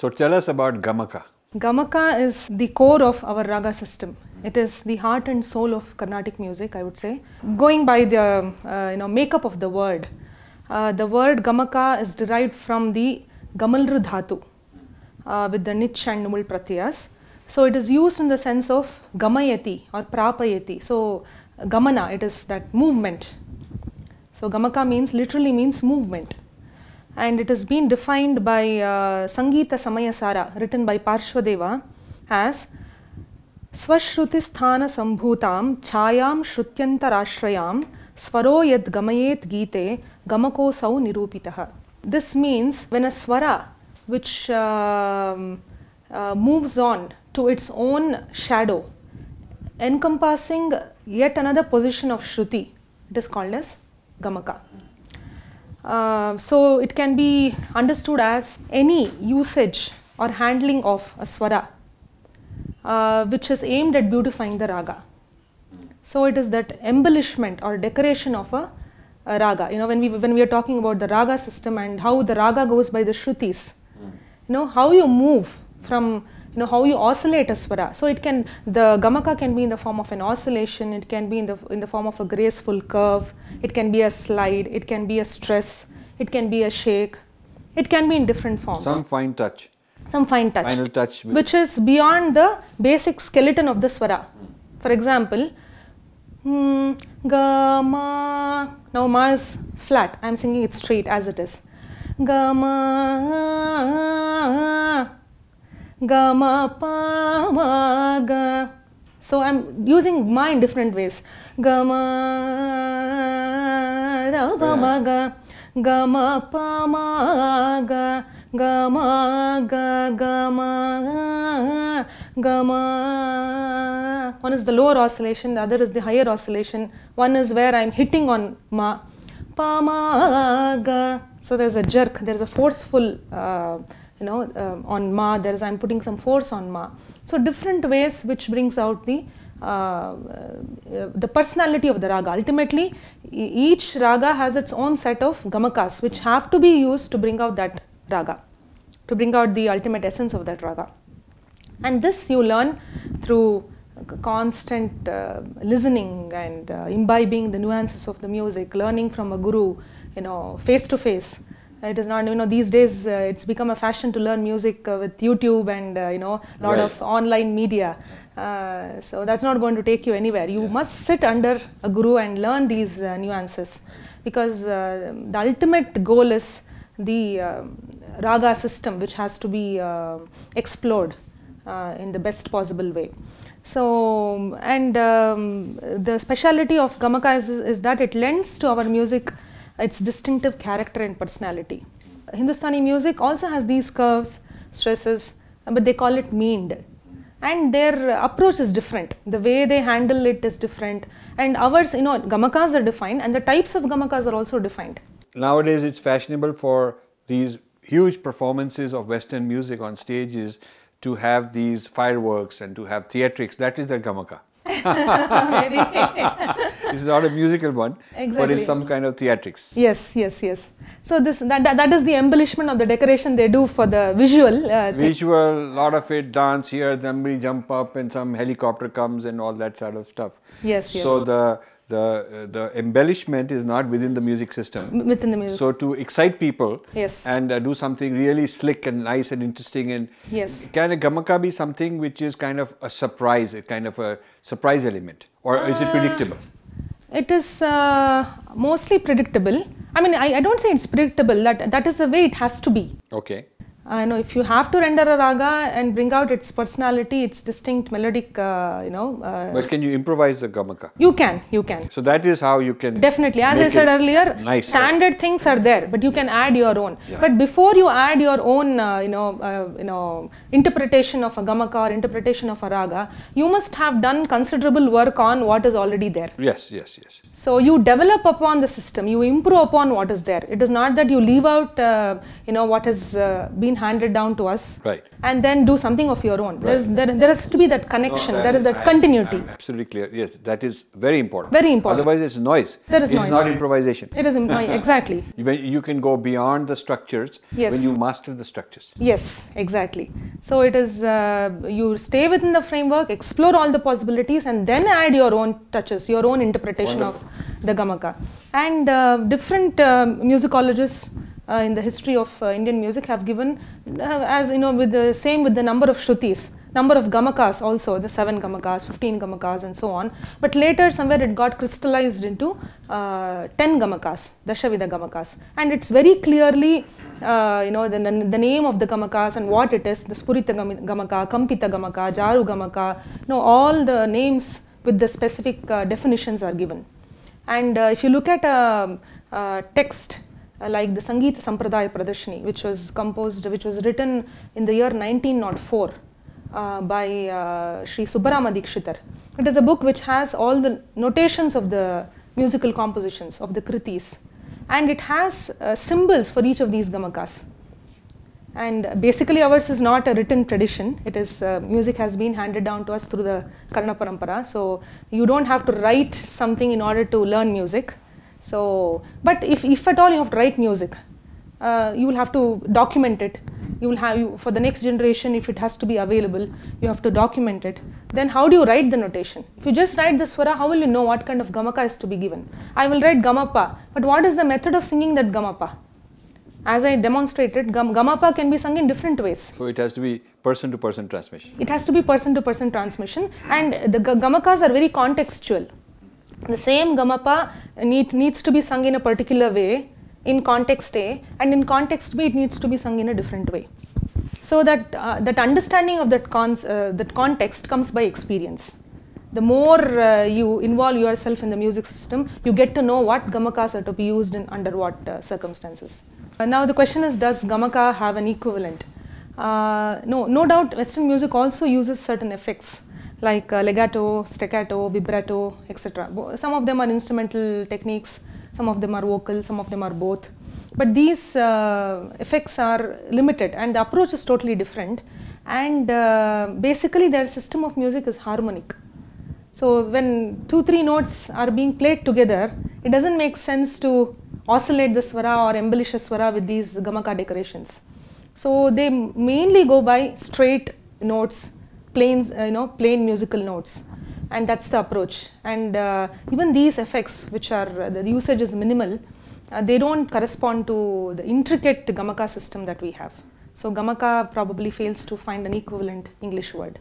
So tell us about Gamaka. Gamaka is the core of our raga system. It is the heart and soul of Carnatic music, I would say. Going by the uh, you know makeup of the word, uh, the word Gamaka is derived from the Gamalru dhatu uh, with the nich and numul pratyas. So it is used in the sense of gamayati or prapayati. So gamana, it is that movement. So gamaka means literally means movement and it has been defined by uh, Sangita Sangeeta Samayasara, written by Parshvadeva, as Swashruti Sthana Sambhutam Chayam Shrutyantarashrayam Swaro Yad Gamayet Gite Gamako Sau Nirupitaha. This means when a swara which um, uh, moves on to its own shadow, encompassing yet another position of Shruti, it is called as Gamaka. Uh, so it can be understood as any usage or handling of a swara uh, which is aimed at beautifying the raga. So it is that embellishment or decoration of a, a, raga. You know, when we when we are talking about the raga system and how the raga goes by the shrutis, hmm. you know how you move from know how you oscillate a swara. So it can the gamaka can be in the form of an oscillation. It can be in the in the form of a graceful curve. It can be a slide. It can be a stress. It can be a shake. It can be in different forms. Some fine touch. Some fine touch. Final touch. Which is beyond the basic skeleton of the swara. For example, hmm, gamma. Now ma is flat. I am singing it straight as it is. Gamma ga ma pa ma ga. So I'm using ma in different ways. Ga ma ra ma ga ga ma pa ma ga ga ma ga ga ma ga ma. One is the lower oscillation, the other is the higher oscillation. One is where I'm hitting on ma pa ma ga. So there's a jerk, there's a forceful. Uh, you know uh, on ma there is i'm putting some force on ma so different ways which brings out the uh, uh the personality of the raga ultimately each raga has its own set of gamakas which have to be used to bring out that raga to bring out the ultimate essence of that raga and this you learn through constant uh, listening and uh, imbibing the nuances of the music, learning from a guru, you know, face to face, it is not you know these days uh, it's become a fashion to learn music uh, with youtube and uh, you know a lot right. of online media uh, so that's not going to take you anywhere you yeah. must sit under a guru and learn these uh, nuances because uh, the ultimate goal is the um, raga system which has to be um, explored in the best possible way so um, and um, the speciality of gamaka is, is that it lends to our music its distinctive character and personality. Hindustani music also has these curves, stresses, but they call it meaned. And their approach is different. The way they handle it is different. And ours, you know, gamakas are defined and the types of gamakas are also defined. Nowadays, it's fashionable for these huge performances of Western music on stages to have these fireworks and to have theatrics. That is their gamaka. Maybe. it's not a musical one, exactly. but it's some kind of theatrics. Yes, yes, yes. So this that, that, that is the embellishment of the decoration they do for the visual. Uh, visual, lot of it, dance here, somebody jump up and some helicopter comes and all that sort of stuff. Yes, yes. So the the the embellishment is not within the music system. Within the music. So to excite people. Yes. And uh, do something really slick and nice and interesting and. Yes. Can a gamaka be something which is kind of a surprise, a kind of a surprise element, or uh, is it uh, predictable? It is uh, mostly predictable. I mean, I, I don't say it's predictable. That that is the way it has to be. Okay. I know if you have to render a raga and bring out its personality, its distinct melodic, uh, you know. Uh, but can you improvise the gamaka? You can, you can. So that is how you can. Definitely, as I said earlier, standard things are there, but you can add your own. Yeah. But before you add your own, uh, you know, uh, you know, interpretation of a gamaka or interpretation of a raga, you must have done considerable work on what is already there. Yes, yes, yes. So you develop upon the system, you improve upon what is there. It is not that you leave out, uh, you know, what has uh, been Hand it down to us right. and then do something of your own. Right. There's, there, there has to be that connection, no, that there is, is that I, continuity. I'm absolutely clear. Yes, that is very important. Very important. Otherwise, it's noise. There is it noise. It's not improvisation. It is noise, uh, exactly. You can go beyond the structures yes. when you master the structures. Yes, exactly. So it is, uh, you stay within the framework, explore all the possibilities and then add your own touches, your own interpretation Wonderful. of the gamaka. And uh, different uh, musicologists uh, in the history of uh, Indian music have given uh, as you know with the same with the number of shrutis number of gamakas also, the 7 gamakas, 15 gamakas and so on. But later somewhere it got crystallized into uh, 10 gamakas, Dashavida gamakas. And it's very clearly, uh, you know, the, the, name of the gamakas and what it is, the Spurita gamaka, Kampita gamaka, Jaru gamaka, you know, all the names with the specific uh, definitions are given. And if you look at a um, text like the Sangeet Sampradaya Pradeshni, which was composed, which was written in the year 1904 uh, by uh, Sri Subbarama Dikshitar. It is a book which has all the notations of the musical compositions, of the kritis, and it has uh, symbols for each of these gamakas. And basically ours is not a written tradition, it is uh, music has been handed down to us through the Karna Parampara. So you don't have to write something in order to learn music, so, but if, if at all you have to write music, uh, you will have to document it. You will have, you, for the next generation, if it has to be available, you have to document it. Then how do you write the notation? If you just write the swara, how will you know what kind of gamaka is to be given? I will write gamapa, but what is the method of singing that gamapa? As I demonstrated, gam, gamapa can be sung in different ways. So it has to be person to person transmission. It has to be person to person transmission and the gamakas are very contextual. The same gamapa need, needs to be sung in a particular way in context A and in context B it needs to be sung in a different way. So that, uh, that understanding of that, cons, uh, that context comes by experience. The more uh, you involve yourself in the music system, you get to know what gamakas are to be used in under what uh, circumstances. Uh, now the question is, does gamaka have an equivalent? Uh, no, no doubt Western music also uses certain effects like uh, legato, staccato, vibrato, etc. Some of them are instrumental techniques, some of them are vocal, some of them are both. But these uh, effects are limited and the approach is totally different. And uh, basically their system of music is harmonic. So when two, three notes are being played together, it doesn't make sense to oscillate the swara or embellish a swara with these gamaka decorations. So they mainly go by straight notes plain, uh, you know, plain musical notes. And that's the approach. And uh, even these effects, which are, uh, the usage is minimal, they don't correspond to the intricate Gamaka system that we have. So Gamaka probably fails to find an equivalent English word.